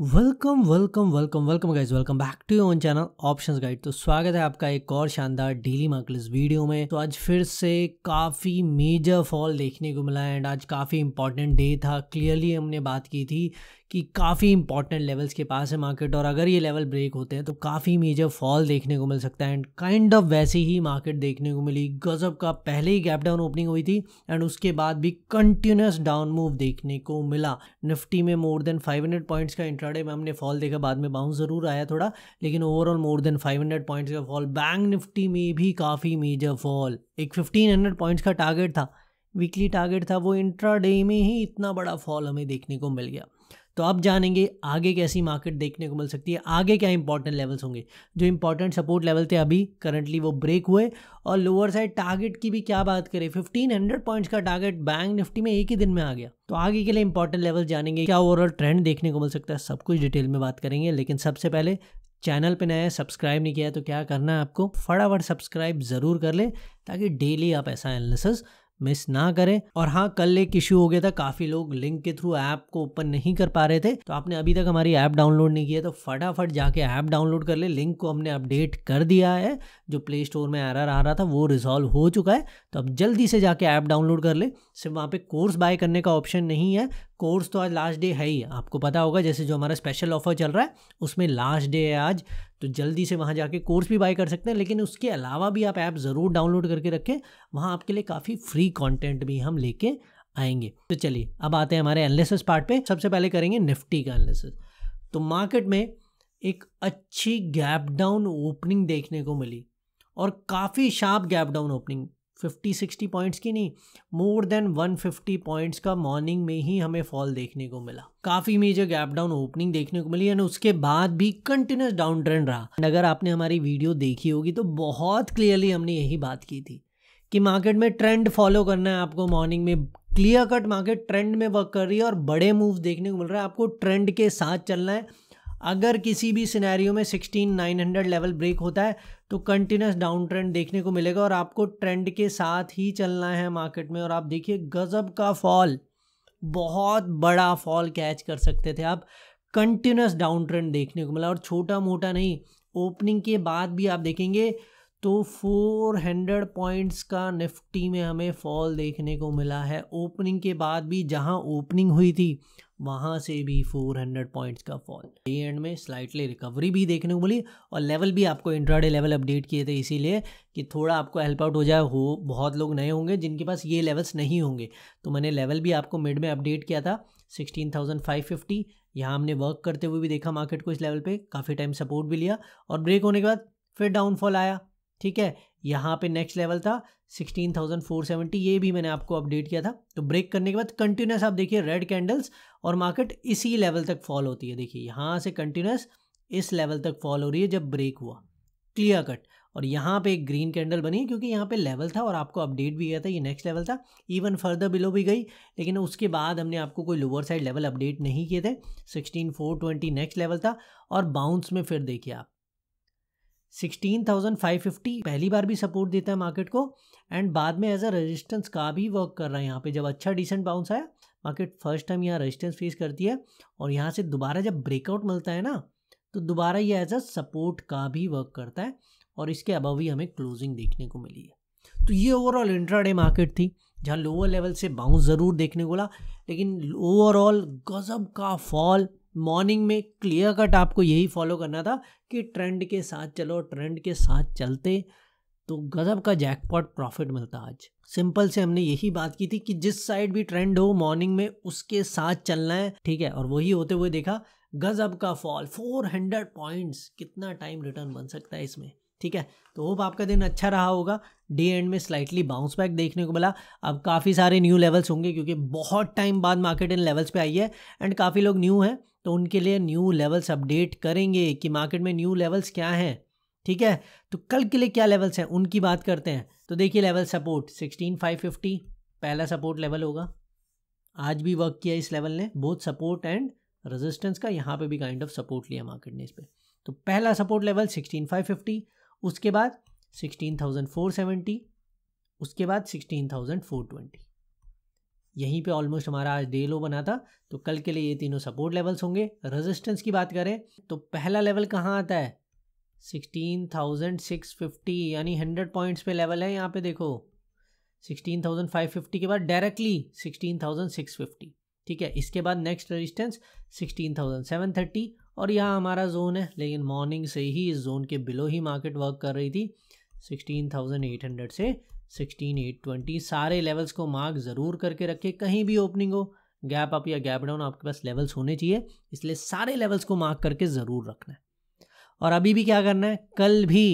welcome welcome welcome welcome guys welcome back to your channel options guide तो स्वागत है आपका एक और शानदार डेली मार्केट वीडियो में तो आज फिर से काफ़ी मेजर फॉल देखने को मिला है एंड आज काफ़ी इंपॉर्टेंट डे था क्लियरली हमने बात की थी कि काफ़ी इंपॉर्टेंट लेवल्स के पास है मार्केट और अगर ये लेवल ब्रेक होते हैं तो काफ़ी मेजर फॉल देखने को मिल सकता है एंड काइंड ऑफ वैसे ही मार्केट देखने को मिली गजब का पहले ही गैप डाउन ओपनिंग हुई थी एंड उसके बाद भी कंटिन्यूस डाउन मूव देखने को मिला निफ्टी में मोर देन 500 पॉइंट्स का इंट्राडे में हमने फॉल देखा बाद में बाउंस ज़रूर आया थोड़ा लेकिन ओवरऑल मोर देन 500 पॉइंट्स का फॉल बैंक निफ्टी में भी काफ़ी मेजर फॉल एक 1500 पॉइंट्स का टारगेट था वीकली टारगेट था वो इंट्राडे में ही इतना बड़ा फॉल हमें देखने को मिल गया तो अब जानेंगे आगे कैसी मार्केट देखने को मिल सकती है आगे क्या इंपॉर्टेंट लेवल्स होंगे जो इंपॉर्टेंट सपोर्ट लेवल थे अभी करंटली वो ब्रेक हुए और लोअर साइड टारगेट की भी क्या बात करें फिफ्टीन हंड्रेड पॉइंट्स का टारगेट बैंक निफ्टी में एक ही दिन में आ गया तो आगे के लिए इंपॉर्टेंट लेवल जानेंगे क्या ओवरऑल ट्रेंड देखने को मिल सकता है सब कुछ डिटेल में बात करेंगे लेकिन सबसे पहले चैनल पे नया सब्सक्राइब नहीं किया है तो क्या करना है आपको फटाफट सब्सक्राइब ज़रूर कर ले ताकि डेली आप ऐसा एनालिसिस मिस ना करें और हाँ कल एक इशू हो गया था काफ़ी लोग लिंक के थ्रू ऐप को ओपन नहीं कर पा रहे थे तो आपने अभी तक हमारी ऐप डाउनलोड नहीं किया तो फटाफट जाके ऐप डाउनलोड कर ले लिंक को हमने अपडेट कर दिया है जो प्ले स्टोर में एरर आ रहा था वो रिजॉल्व हो चुका है तो अब जल्दी से जाके ऐप डाउनलोड कर ले सिर्फ वहाँ पर कोर्स बाय करने का ऑप्शन नहीं है कोर्स तो आज लास्ट डे है ही आपको पता होगा जैसे जो हमारा स्पेशल ऑफर चल रहा है उसमें लास्ट डे है आज तो जल्दी से वहाँ जाके कोर्स भी बाय कर सकते हैं लेकिन उसके अलावा भी आप ऐप ज़रूर डाउनलोड करके रखें वहाँ आपके लिए काफ़ी फ्री कॉन्टेंट भी हम लेके आएंगे तो चलिए अब आते हैं हमारे एनालिसिस पार्ट पे सबसे पहले करेंगे निफ्टी का एनालिसिस तो मार्केट में एक अच्छी गैप डाउन ओपनिंग देखने को मिली और काफ़ी sharp gap down opening fifty sixty points की नहीं more than one fifty points का मॉर्निंग में ही हमें फॉल देखने को मिला काफ़ी मेजर गैप डाउन ओपनिंग देखने को मिली एंड उसके बाद भी कंटिन्यूस डाउन ट्रेंड रहा अगर आपने हमारी वीडियो देखी होगी तो बहुत क्लियरली हमने यही बात की थी कि मार्केट में ट्रेंड फॉलो करना है आपको मॉर्निंग में क्लियर कट मार्केट ट्रेंड में वर्क कर रही है और बड़े मूव देखने को मिल रहा है आपको ट्रेंड के साथ चलना है अगर किसी भी सिनेरियो में 16900 लेवल ब्रेक होता है तो कंटिन्यूस डाउन ट्रेंड देखने को मिलेगा और आपको ट्रेंड के साथ ही चलना है मार्केट में और आप देखिए गज़ब का फॉल बहुत बड़ा फॉल कैच कर सकते थे आप कंटिन्यूस डाउन ट्रेंड देखने को मिला और छोटा मोटा नहीं ओपनिंग के बाद भी आप देखेंगे तो 400 पॉइंट्स का निफ्टी में हमें फॉल देखने को मिला है ओपनिंग के बाद भी जहां ओपनिंग हुई थी वहां से भी 400 पॉइंट्स का फॉल डे एंड में स्लाइटली रिकवरी भी देखने को मिली और लेवल भी आपको इंट्राडे लेवल अपडेट किए थे इसीलिए कि थोड़ा आपको हेल्प आउट हो जाए हो बहुत लोग नए होंगे जिनके पास ये लेवल्स नहीं होंगे तो मैंने लेवल भी आपको मिड में अपडेट किया था सिक्सटीन थाउजेंड फाइव फिफ्टी यहाँ हमने वर्क करते हुए भी देखा मार्केट को इस लेवल पे काफ़ी टाइम सपोर्ट भी लिया और ब्रेक होने के बाद फिर डाउनफॉल आया ठीक है यहाँ पे नेक्स्ट लेवल था 16,470 ये भी मैंने आपको अपडेट किया था तो ब्रेक करने के बाद कंटिन्यूस आप देखिए रेड कैंडल्स और मार्केट इसी लेवल तक फॉल होती है देखिए यहाँ से कंटिन्यूस इस लेवल तक फॉल हो रही है जब ब्रेक हुआ क्लियर कट और यहाँ पे एक ग्रीन कैंडल बनी क्योंकि यहाँ पे लेवल था और आपको अपडेट भी गया था ये नेक्स्ट लेवल था इवन फर्दर बिलो भी गई लेकिन उसके बाद हमने आपको कोई लोअर साइड लेवल अपडेट नहीं किए थे sixteen four twenty next level था और बाउंस में फिर देखिए आप 16,550 पहली बार भी सपोर्ट देता है मार्केट को एंड बाद में एज अ रेजिस्टेंस का भी वर्क कर रहा है यहाँ पे जब अच्छा डिसेंट बाउंस आया मार्केट फर्स्ट टाइम यहाँ रेजिस्टेंस फेस करती है और यहाँ से दोबारा जब ब्रेकआउट मिलता है ना तो दोबारा ये एज अ सपोर्ट का भी वर्क करता है और इसके अबव ही हमें क्लोजिंग देखने को मिली है तो ये ओवरऑल इंट्राडे मार्केट थी जहाँ लोअर लेवल से बाउंस ज़रूर देखने को ला लेकिन ओवरऑल गजब का फॉल मॉर्निंग में क्लियर कट आपको यही फॉलो करना था कि ट्रेंड के साथ चलो ट्रेंड के साथ चलते तो गज़ब का जैकपॉट प्रॉफिट मिलता आज सिंपल से हमने यही बात की थी कि जिस साइड भी ट्रेंड हो मॉर्निंग में उसके साथ चलना है ठीक है और वही होते हुए देखा गज़ब का फॉल 400 पॉइंट्स कितना टाइम रिटर्न बन सकता है इसमें ठीक है तो होप आपका दिन अच्छा रहा होगा डे एंड में स्लाइटली बाउंस बैक देखने को मिला अब काफ़ी सारे न्यू लेवल्स होंगे क्योंकि बहुत टाइम बाद मार्केट इन लेवल्स पे आई है एंड काफ़ी लोग न्यू हैं तो उनके लिए न्यू लेवल्स अपडेट करेंगे कि मार्केट में न्यू लेवल्स क्या हैं ठीक है तो कल के लिए क्या लेवल्स हैं उनकी बात करते हैं तो देखिए level support sixteen five fifty पहला सपोर्ट लेवल होगा आज भी वर्क किया इस लेवल ने बहुत सपोर्ट एंड रेजिस्टेंस का यहाँ पे भी काइंड ऑफ सपोर्ट लिया मार्केट ने इस पर तो पहला support level sixteen five fifty उसके बाद सिक्सटीन थाउजेंड फोर सेवेंटी उसके बाद सिक्सटीन थाउजेंड फोर ट्वेंटी यहीं पे ऑलमोस्ट हमारा आज डे लो बना था तो कल के लिए ये तीनों सपोर्ट लेवल्स होंगे रेजिस्टेंस की बात करें तो पहला लेवल कहाँ आता है सिक्सटीन थाउजेंड सिक्स फिफ्टी यानी हंड्रेड पॉइंट्स पे लेवल है यहाँ पे देखो सिक्सटीन थाउजेंड फाइव फिफ्टी के बाद directly sixteen thousand six fifty ठीक है इसके बाद next resistance sixteen thousand seven thirty और यहाँ हमारा जोन है लेकिन मॉर्निंग से ही इस जोन के बिलो ही मार्केट वर्क कर रही थी 16,800 से 16,820 सारे लेवल्स को मार्क ज़रूर करके रखें कहीं भी ओपनिंग हो गैप अप या गैप डाउन आपके पास लेवल्स होने चाहिए इसलिए सारे लेवल्स को मार्क करके ज़रूर रखना है और अभी भी क्या करना है कल भी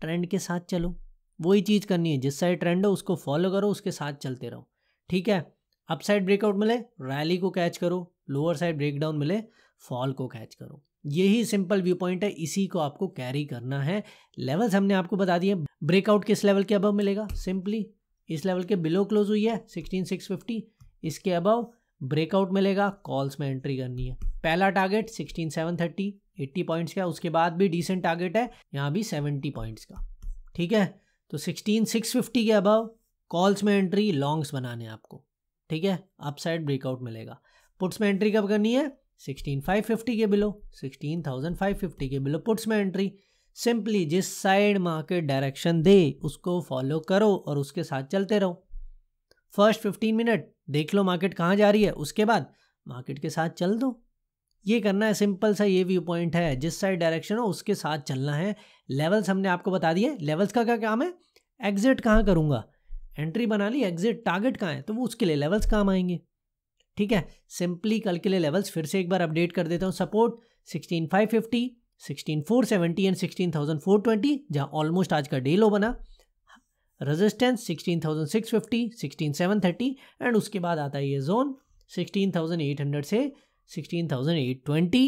ट्रेंड के साथ चलो वही चीज़ करनी है जिस साइड ट्रेंड हो उसको फॉलो करो उसके साथ चलते रहो ठीक है अप साइड ब्रेकआउट मिले रैली को कैच करो लोअर साइड ब्रेकडाउन मिले फॉल को कैच करो यही सिंपल व्यू पॉइंट है इसी को आपको कैरी करना है लेवल्स हमने आपको बता दिए ब्रेकआउट किस लेवल के अबव मिलेगा सिंपली इस लेवल के बिलो क्लोज हुई है सिक्सटीन सिक्स फिफ्टी इसके अबव ब्रेकआउट मिलेगा कॉल्स में एंट्री करनी है पहला target sixteen seven thirty eighty points का उसके बाद भी डिसेंट टारगेट है यहाँ भी सेवेंटी पॉइंट्स का ठीक है तो सिक्सटीन सिक्स फिफ्टी के अबव कॉल्स में एंट्री लॉन्ग्स बनाने आपको ठीक है अपसाइड ब्रेकआउट मिलेगा पुट्स में एंट्री कब करनी है सिक्सटीन फाइव फिफ्टी के below sixteen thousand five fifty के बिलो पुट्स में एंट्री सिंपली जिस साइड मार्केट डायरेक्शन दे उसको फॉलो करो और उसके साथ चलते रहो फर्स्ट फिफ्टीन मिनट देख लो मार्केट कहाँ जा रही है उसके बाद मार्केट के साथ चल दो ये करना है सिंपल सा ये व्यू पॉइंट है जिस साइड डायरेक्शन हो उसके साथ चलना है लेवल्स हमने आपको बता दिए लेवल्स का क्या काम है एग्जिट कहाँ करूँगा एंट्री बना ली एग्जिट टारगेट कहाँ है तो वो उसके लिए लेवल्स काम आएंगे ठीक है सिंपली कल के लिए लेवल्स फिर से एक बार अपडेट कर देता हूँ support sixteen five fifty sixteen four seventy and sixteen thousand four twenty जहाँ ऑलमोस्ट आज का डे लो बना resistance sixteen thousand six fifty sixteen seven thirty and उसके बाद आता है ये zone sixteen thousand eight hundred से sixteen thousand eight twenty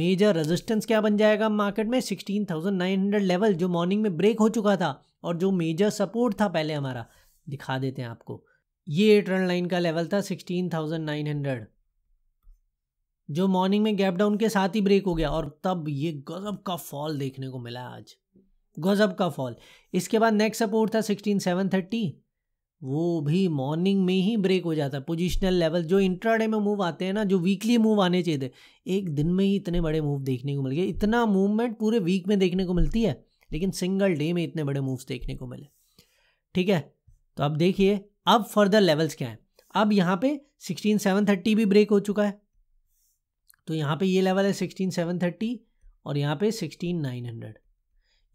major resistance क्या बन जाएगा मार्केट में sixteen thousand nine hundred level जो मॉर्निंग में ब्रेक हो चुका था और जो मेजर सपोर्ट था पहले हमारा दिखा देते हैं आपको ये ट्रेंड लाइन का लेवल था सिक्सटीन थाउजेंड नाइन हंड्रेड जो मॉर्निंग में गैप डाउन के साथ ही ब्रेक हो गया और तब ये गज़ब का फॉल देखने को मिला आज गज़ब का फॉल इसके बाद नेक्स्ट सपोर्ट था सिक्सटीन सेवन थर्टी वो भी मॉर्निंग में ही ब्रेक हो जाता है पोजिशनल लेवल जो इंट्राडे में मूव आते हैं ना जो वीकली मूव आने चाहिए थे एक दिन में ही इतने बड़े मूव देखने को मिल गए इतना मूवमेंट पूरे वीक में देखने को मिलती है लेकिन सिंगल डे में इतने बड़े मूव्स देखने को मिले ठीक है तो अब देखिए अब फर्दर लेवल्स क्या है अब यहाँ पे सिक्सटीन सेवन थर्टी भी ब्रेक हो चुका है तो यहाँ पे ये लेवल है सिक्सटीन सेवन थर्टी और यहाँ पे सिक्सटीन नाइन हंड्रेड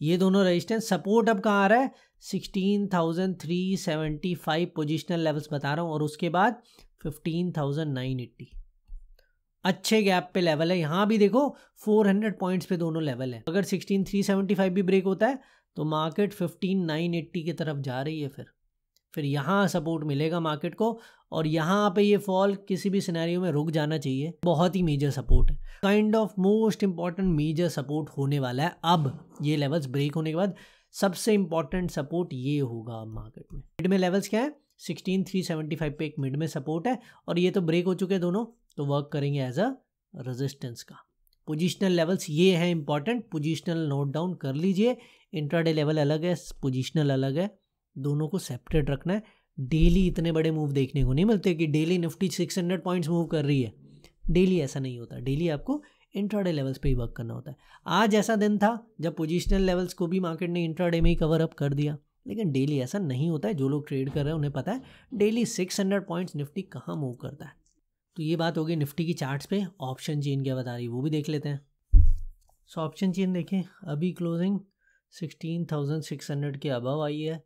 ये दोनों रेजिस्टेंस सपोर्ट अब कहाँ आ रहा है sixteen thousand three seventy five positional levels बता रहा हूँ और उसके बाद फिफ्टीन थाउजेंड नाइन एट्टी अच्छे गैप पे लेवल है यहाँ भी देखो फोर हंड्रेड पॉइंट्स पे दोनों लेवल है अगर सिक्सटीन थ्री भी ब्रेक होता है तो मार्केट फिफ्टीन नाइन एट्टी की तरफ जा रही है फिर फिर यहाँ सपोर्ट मिलेगा मार्केट को और यहाँ पे ये फॉल किसी भी सिनेरियो में रुक जाना चाहिए बहुत ही मेजर सपोर्ट है kind of most important major support होने वाला है अब ये लेवल्स ब्रेक होने के बाद सबसे इंपॉर्टेंट सपोर्ट ये होगा अब मार्केट में मिड में लेवल्स क्या है सिक्सटीन थ्री सेवेंटी फाइव पे एक मिड में सपोर्ट है और ये तो ब्रेक हो चुके हैं दोनों तो वर्क करेंगे एज अ रेजिस्टेंस का पोजिशनल लेवल्स ये हैं इंपॉर्टेंट पोजिशनल नोट डाउन कर लीजिए इंट्राडे लेवल अलग है पोजिशनल अलग है दोनों को सेपरेट रखना है डेली इतने बड़े मूव देखने को नहीं मिलते कि daily Nifty six hundred points move कर रही है डेली ऐसा नहीं होता डेली आपको इंट्राडे लेवल्स पे ही वर्क करना होता है आज ऐसा दिन था जब पोजिशनल लेवल्स को भी मार्केट ने इंट्राडे में ही कवर अप कर दिया लेकिन डेली ऐसा नहीं होता है जो लोग ट्रेड कर रहे हैं उन्हें पता है डेली हंड्रेड पॉइंट्स निफ्टी कहाँ मूव करता है तो ये बात हो गई निफ्टी की चार्ट्स पे ऑप्शन चेन क्या बता रही है वो भी देख लेते हैं सो ऑप्शन चेन देखें अभी closing sixteen thousand six hundred के अबव आई है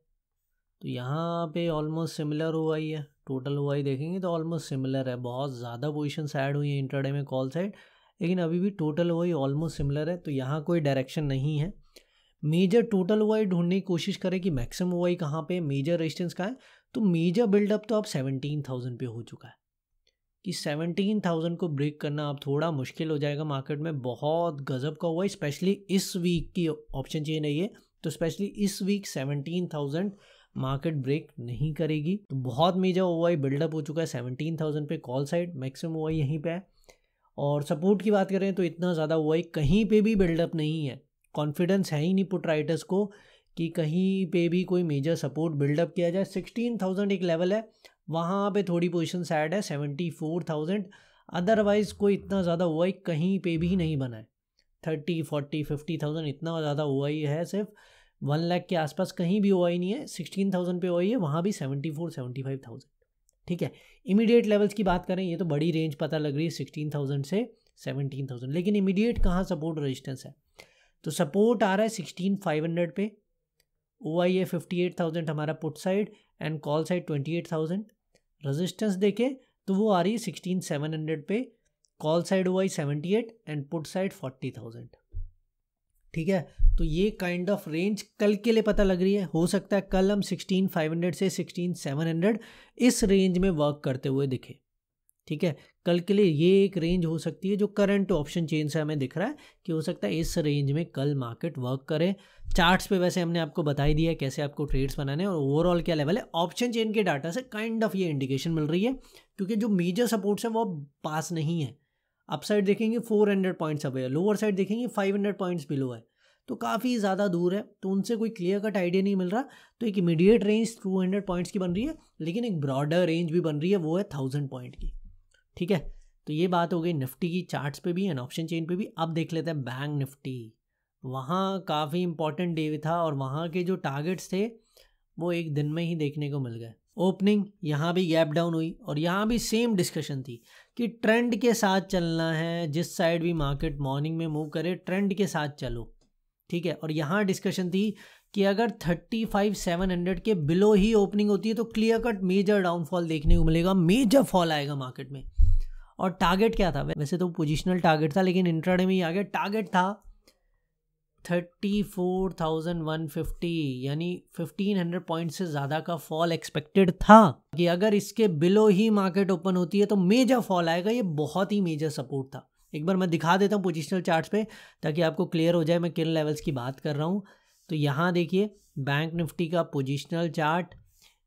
तो यहाँ पे ऑलमोस्ट सिमिलर हुआ ही है टोटल हुआ ही देखेंगे तो ऑलमोस्ट सिमिलर है बहुत ज़्यादा पोजिशन ऐड हुई है इंटरडे में कॉल साइड लेकिन अभी भी टोटल हुआ ऑलमोस्ट सिमिलर है तो यहाँ कोई डायरेक्शन नहीं है मेजर टोटल हुआ ढूंढने की कोशिश करें कि मैक्सिमम हुआ ही कहाँ पर मेजर रेजिस्टेंस का है तो मेजर बिल्डअप तो अब सेवनटीन थाउजेंड पे हो चुका है कि सेवनटीन थाउजेंड को ब्रेक करना अब थोड़ा मुश्किल हो जाएगा मार्केट में बहुत गजब का हुआ स्पेशली इस वीक की ऑप्शन नहीं है तो स्पेशली इस week seventeen thousand market break नहीं करेगी तो बहुत मेजर ओवाई बिल्डअप हो चुका है सेवनटीन थाउजेंड पे कॉल साइड मैक्सिमम ओवाई यहीं पे है और सपोर्ट की बात करें तो इतना ज़्यादा ओवाई कहीं पे भी बिल्डअप नहीं है कॉन्फिडेंस है ही नहीं पुट राइटर्स को कि कहीं पे भी कोई मेजर सपोर्ट बिल्डअप किया जाए सिक्सटीन थाउजेंड एक लेवल है वहाँ पे थोड़ी पोजिशन सैड है सेवेंटी फोर थाउजेंड अदरवाइज़ कोई इतना ज़्यादा ओवाई कहीं पे भी नहीं बना है थर्टी फोर्टी फिफ्टी थाउजेंड इतना ज़्यादा ओवाई है सिर्फ वन लाख के आसपास कहीं भी ओआई ही नहीं है सिक्सटीन थाउजेंड पे ओआई है वहाँ भी seventy four seventy five thousand ठीक है इमीडिएट लेवल्स की बात करें ये तो बड़ी रेंज पता लग रही है सिक्सटीन थाउजेंड से सेवनटीन थाउजेंड लेकिन इमीडिएट कहाँ सपोर्ट रेजिस्टेंस है तो सपोर्ट आ रहा है सिक्सटीन फाइव हंड्रेड पे ओ आई है फिफ्टी एट थाउजेंड हमारा put side and call side twenty eight thousand resistance देखें तो वो आ रही है सिक्सटीन सेवन हंड्रेड पे call side O I seventy eight and put side forty thousand ठीक है तो ये काइंड ऑफ रेंज कल के लिए पता लग रही है हो सकता है कल हम 16500 से 16700 इस रेंज में वर्क करते हुए दिखे ठीक है कल के लिए ये एक रेंज हो सकती है जो करंट ऑप्शन चेन से हमें दिख रहा है कि हो सकता है इस रेंज में कल मार्केट वर्क करे चार्ट्स पे वैसे हमने आपको बता ही दिया है कैसे आपको ट्रेड्स बनाने और ओवरऑल क्या लेवल है ऑप्शन चेन के डाटा से काइंड kind ऑफ of ये इंडिकेशन मिल रही है क्योंकि जो मेजर सपोर्ट्स है वो पास नहीं है अप साइड देखेंगे फोर हंड्रेड पॉइंट्स अब है लोअर साइड देखेंगे फाइव हंड्रेड पॉइंट्स बिलो है तो काफ़ी ज़्यादा दूर है तो उनसे कोई क्लियर कट आइडिया नहीं मिल रहा तो एक immediate range two hundred points की बन रही है लेकिन एक ब्रॉडर रेंज भी बन रही है वो है थाउजेंड पॉइंट की ठीक है तो ये बात हो गई निफ्टी की चार्ट्स पे भी एंड ऑप्शन चेन पे भी अब देख लेते हैं बैंक निफ्टी वहाँ काफ़ी इंपॉर्टेंट डे था और वहाँ के जो टारगेट्स थे वो एक दिन में ही देखने को मिल गए ओपनिंग यहाँ भी गैप डाउन हुई और यहाँ भी सेम डिस्कशन थी कि ट्रेंड के साथ चलना है जिस साइड भी मार्केट मॉर्निंग में मूव करे ट्रेंड के साथ चलो ठीक है और यहाँ डिस्कशन थी कि अगर थर्टी फाइव सेवन हंड्रेड के बिलो ही ओपनिंग होती है तो क्लियर कट मेजर डाउनफॉल देखने को मिलेगा मेजर फॉल आएगा मार्केट में और टारगेट क्या था वैसे तो पोजिशनल टारगेट था लेकिन इंट्राडे में ही आ गया टारगेट था thirty four thousand one fifty यानी फिफ्टीन हंड्रेड पॉइंट से ज़्यादा का फॉल एक्सपेक्टेड था कि अगर इसके बिलो ही मार्केट ओपन होती है तो मेजर फॉल आएगा ये बहुत ही मेजर सपोर्ट था एक बार मैं दिखा देता हूँ पोजिशनल चार्ट्स पे ताकि आपको क्लियर हो जाए मैं किन लेवल्स की बात कर रहा हूँ तो यहाँ देखिए बैंक निफ्टी का पोजिशनल चार्ट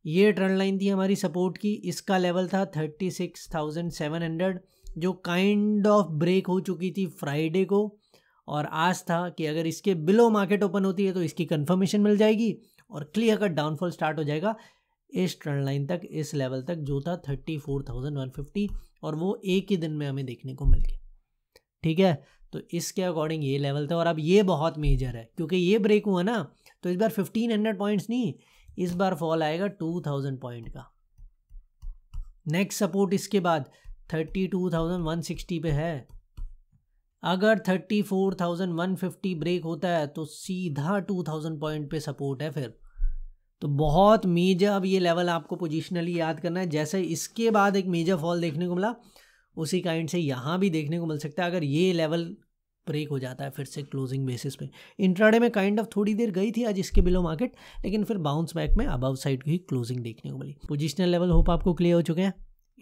ये ट्रेंड लाइन थी हमारी सपोर्ट की इसका लेवल था thirty six thousand seven hundred जो काइंड ऑफ ब्रेक हो चुकी थी फ्राइडे को और आज था कि अगर इसके बिलो मार्केट ओपन होती है तो इसकी कंफर्मेशन मिल जाएगी और क्लियर कट डाउनफॉल स्टार्ट हो जाएगा इस ट्रेंड लाइन तक इस लेवल तक जो था thirty four thousand one fifty और वो एक ही दिन में हमें देखने को मिल गया ठीक है तो इसके अकॉर्डिंग ये लेवल था और अब ये बहुत मेजर है क्योंकि ये ब्रेक हुआ ना तो इस बार फिफ्टीन हंड्रेड पॉइंट्स नहीं इस बार फॉल आएगा टू थाउजेंड पॉइंट का नेक्स्ट सपोर्ट इसके बाद thirty two thousand one sixty पे है अगर 34,150 ब्रेक होता है तो सीधा 2000 पॉइंट पे सपोर्ट है फिर तो बहुत मेजर अब ये लेवल आपको पोजिशनली याद करना है जैसे इसके बाद एक मेजर फॉल देखने को मिला उसी काइंड से यहाँ भी देखने को मिल सकता है अगर ये लेवल ब्रेक हो जाता है फिर से क्लोजिंग बेसिस पे इंट्राडे में काइंड kind ऑफ of थोड़ी देर गई थी आज इसके बिलो मार्केट लेकिन फिर बाउंस बैक में अबव साइड की क्लोजिंग देखने को मिली पोजिशनल लेवल होप आपको क्लियर हो चुके हैं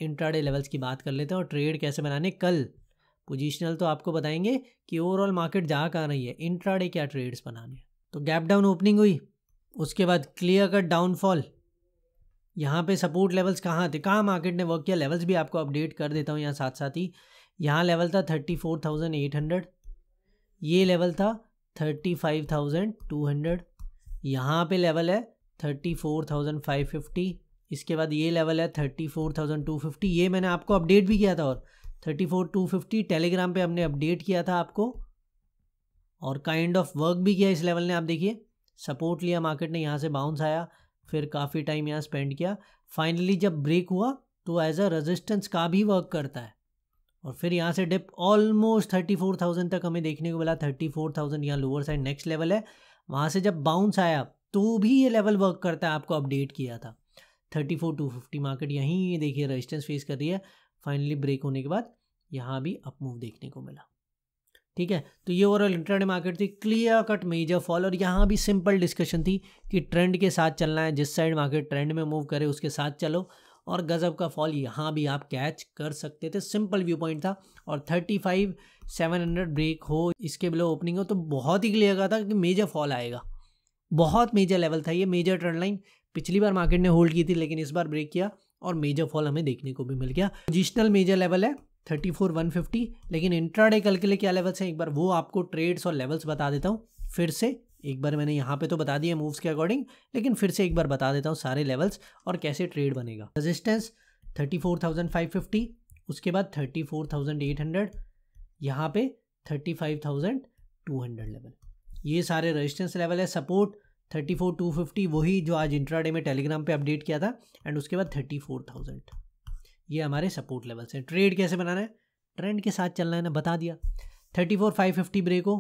इंट्राडे लेवल्स की बात कर लेते हैं और ट्रेड कैसे बनाने कल पोजिशनल तो आपको बताएंगे कि ओवरऑल मार्केट जहाँ कहाँ रही है इंट्राडे क्या ट्रेड्स बनाने तो गैप डाउन ओपनिंग हुई उसके बाद क्लियर कट डाउनफॉल यहाँ पे सपोर्ट लेवल्स कहाँ थे कहाँ मार्केट ने वर्क किया लेवल्स भी आपको अपडेट कर देता हूँ यहाँ साथ साथ ही यहाँ लेवल था thirty four thousand eight hundred ये लेवल था thirty five thousand two hundred यहाँ पे लेवल है thirty four thousand five fifty इसके बाद ये लेवल है thirty four thousand two fifty ये मैंने आपको अपडेट भी किया था और thirty four two fifty Telegram पे हमने अपडेट किया था आपको और काइंड ऑफ वर्क भी किया इस लेवल ने आप देखिए सपोर्ट लिया मार्केट ने यहाँ से बाउंस आया फिर काफ़ी टाइम यहाँ स्पेंड किया फाइनली जब ब्रेक हुआ तो एज अ रेजिस्टेंस का भी वर्क करता है और फिर यहाँ से dip almost thirty four thousand तक हमें देखने को मिला थर्टी फोर थाउजेंड यहाँ लोअर साइड नेक्स्ट लेवल है वहाँ से जब बाउंस आया तो भी ये लेवल वर्क करता है आपको अपडेट किया था thirty four two fifty market यहीं देखिए रेजिस्टेंस फेस कर रही है फाइनली ब्रेक होने के बाद यहाँ भी अप मूव देखने को मिला ठीक है तो ये ओवरऑल इंटरनेट मार्केट थी क्लियर कट मेजर फॉल और यहाँ भी सिंपल डिस्कशन थी कि ट्रेंड के साथ चलना है जिस साइड मार्केट ट्रेंड में मूव करे उसके साथ चलो और गज़ब का फॉल यहाँ भी आप कैच कर सकते थे सिंपल व्यू पॉइंट था और thirty five seven hundred break हो इसके बिलो ओपनिंग हो तो बहुत ही क्लियर का था कि मेजर फॉल आएगा बहुत मेजर लेवल था ये मेजर ट्रेंड लाइन पिछली बार मार्केट ने होल्ड की थी लेकिन इस बार ब्रेक किया और मेजर फॉल हमें देखने को भी मिल गया पोजिशनल मेजर लेवल है थर्टी फोर वन फिफ्टी लेकिन इंट्राडे कल के लिए क्या लेवल्स हैं एक बार वो आपको ट्रेड्स और लेवल्स बता देता हूँ फिर से एक बार मैंने यहाँ पे तो बता दिया मूव्स के अकॉर्डिंग लेकिन फिर से एक बार बता देता हूँ सारे लेवल्स और कैसे ट्रेड बनेगा resistance thirty four thousand five fifty उसके बाद thirty four thousand eight hundred यहाँ पे thirty five thousand two hundred level ये सारे रजिस्टेंस लेवल है support thirty four two fifty वही जो आज इंट्राडे में टेलीग्राम पे अपडेट किया था एंड उसके बाद थर्टी फोर थाउजेंड ये हमारे सपोर्ट लेवल्स हैं ट्रेड कैसे बनाना है ट्रेंड के साथ चलना है ना बता दिया thirty four five fifty break हो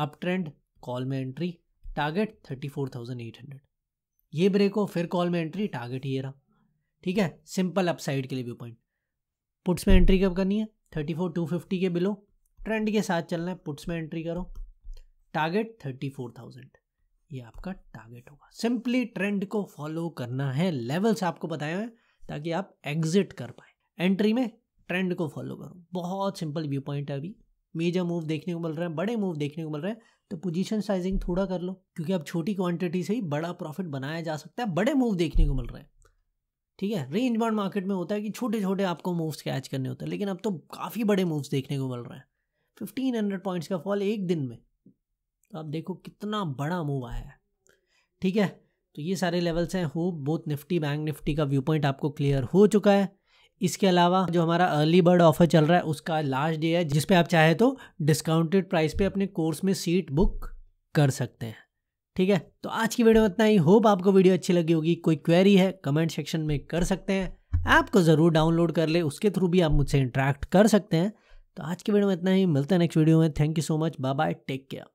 अप ट्रेंड कॉल में entry target thirty four thousand eight hundred ये ब्रेक हो फिर कॉल में एंट्री टारगेट ये रहा ठीक है सिंपल अपसाइड के लिए व्यू पॉइंट पुट्स में एंट्री कब करनी है थर्टी फोर टू फिफ्टी के बिलो ट्रेंड के साथ चलना है पुट्स में एंट्री करो टारगेट थर्टी फोर थाउजेंड ये आपका टारगेट होगा सिंपली ट्रेंड को फॉलो करना है लेवल्स आपको बताए हैं ताकि आप एग्जिट कर पाए एंट्री में ट्रेंड को फॉलो करो बहुत सिंपल व्यू पॉइंट है अभी मेजर मूव देखने को मिल रहे हैं बड़े मूव देखने को मिल रहे हैं तो पोजीशन साइजिंग थोड़ा कर लो क्योंकि अब छोटी क्वांटिटी से ही बड़ा प्रॉफिट बनाया जा सकता है बड़े मूव देखने को मिल रहे हैं ठीक है रेंज बाउंड मार्केट में होता है कि छोटे छोटे आपको मूव्स कैच करने होते हैं लेकिन अब तो काफ़ी बड़े मूव्स देखने को मिल रहे हैं फिफ्टीन हंड्रेड पॉइंट्स का फॉल एक दिन में तो आप देखो कितना बड़ा मूव आया है ठीक है तो ये सारे लेवल्स हैं hope both Nifty Bank Nifty का व्यू पॉइंट आपको क्लियर हो चुका है इसके अलावा जो हमारा अर्ली बर्ड ऑफर चल रहा है उसका लास्ट डे है जिसपे आप चाहे तो डिस्काउंटेड प्राइस पे अपने कोर्स में सीट बुक कर सकते हैं ठीक है तो आज की वीडियो में इतना ही होप आपको वीडियो अच्छी लगी होगी कोई क्वेरी है कमेंट सेक्शन में कर सकते हैं ऐप को ज़रूर डाउनलोड कर ले उसके थ्रू भी आप मुझसे इंटरेक्ट कर सकते हैं तो आज की वीडियो में इतना ही मिलता है नेक्स्ट वीडियो में thank you so much bye bye take care